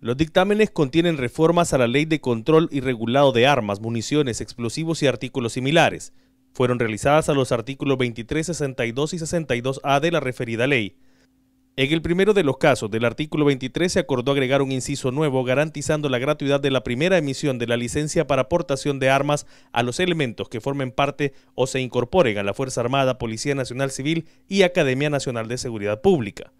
Los dictámenes contienen reformas a la Ley de Control y Regulado de Armas, Municiones, Explosivos y Artículos similares. Fueron realizadas a los artículos 23, 62 y 62A de la referida ley. En el primero de los casos del artículo 23 se acordó agregar un inciso nuevo garantizando la gratuidad de la primera emisión de la licencia para aportación de armas a los elementos que formen parte o se incorporen a la Fuerza Armada, Policía Nacional Civil y Academia Nacional de Seguridad Pública.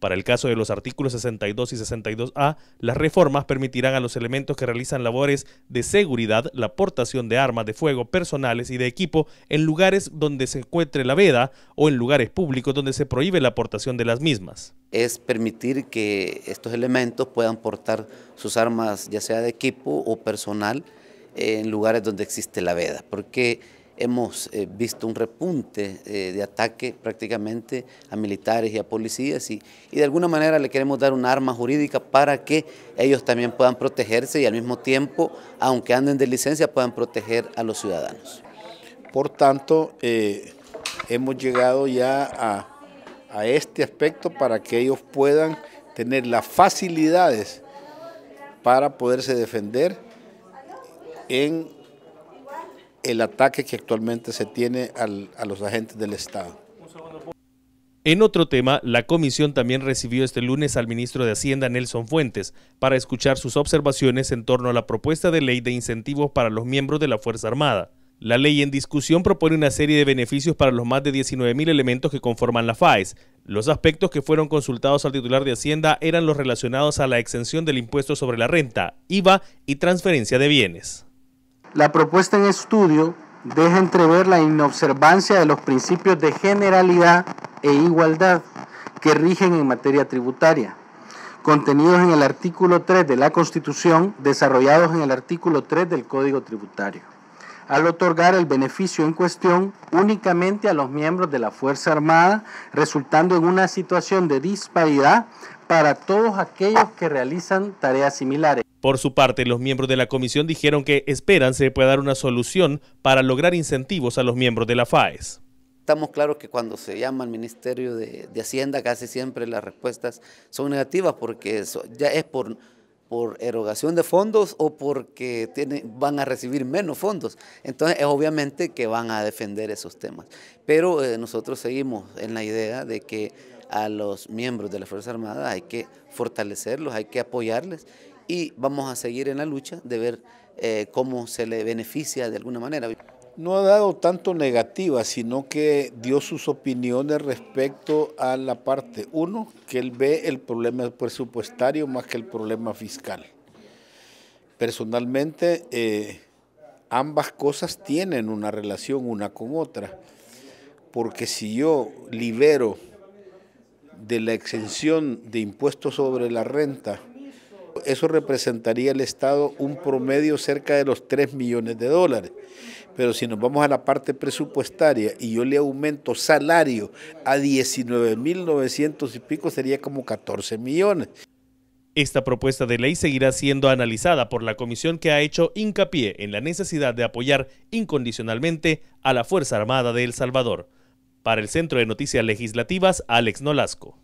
Para el caso de los artículos 62 y 62A, las reformas permitirán a los elementos que realizan labores de seguridad la portación de armas de fuego personales y de equipo en lugares donde se encuentre la veda o en lugares públicos donde se prohíbe la portación de las mismas. Es permitir que estos elementos puedan portar sus armas ya sea de equipo o personal en lugares donde existe la veda, porque hemos eh, visto un repunte eh, de ataque prácticamente a militares y a policías y, de alguna manera le queremos dar un arma jurídica para que ellos también puedan protegerse y al mismo tiempo, aunque anden de licencia, puedan proteger a los ciudadanos. Por tanto, eh, hemos llegado ya a este aspecto para que ellos puedan tener las facilidades para poderse defender en el ataque que actualmente se tiene a los agentes del Estado. En otro tema, la comisión también recibió este lunes al ministro de Hacienda Nelson Fuentes para escuchar sus observaciones en torno a la propuesta de ley de incentivos para los miembros de la Fuerza Armada. La ley en discusión propone una serie de beneficios para los más de 19.000 elementos que conforman la FAES. Los aspectos que fueron consultados al titular de Hacienda eran los relacionados a la exención del impuesto sobre la renta, IVA y transferencia de bienes. La propuesta en estudio deja entrever la inobservancia de los principios de generalidad e igualdad que rigen en materia tributaria, contenidos en el artículo 3 de la Constitución, desarrollados en el artículo 3 del Código Tributario, al otorgar el beneficio en cuestión únicamente a los miembros de la Fuerza Armada, resultando en una situación de disparidad para todos aquellos que realizan tareas similares. Por su parte, los miembros de la comisión dijeron que esperan se pueda dar una solución para lograr incentivos a los miembros de la FAES. Estamos claros que cuando se llama al Ministerio de, Hacienda casi siempre las respuestas son negativas porque ya es por por erogación de fondos o porque van a recibir menos fondos. Entonces, es obviamente que van a defender esos temas. Pero eh, nosotros seguimos en la idea de que a los miembros de las Fuerzas Armadas hay que fortalecerlos, hay que apoyarles y vamos a seguir en la lucha de ver eh, cómo se le beneficia de alguna manera. No ha dado tanto negativa, sino que dio sus opiniones respecto a la parte, uno, que él ve el problema presupuestario más que el problema fiscal. Personalmente, eh, ambas cosas tienen una relación una con otra, porque si yo libero de la exención de impuestos sobre la renta, eso representaría al Estado un promedio cerca de los 3 millones de dólares. Pero si nos vamos a la parte presupuestaria y yo le aumento salario a 19.900 y pico, sería como 14 millones. Esta propuesta de ley seguirá siendo analizada por la comisión que ha hecho hincapié en la necesidad de apoyar incondicionalmente a la Fuerza Armada de El Salvador. Para el Centro de Noticias Legislativas, Alex Nolasco.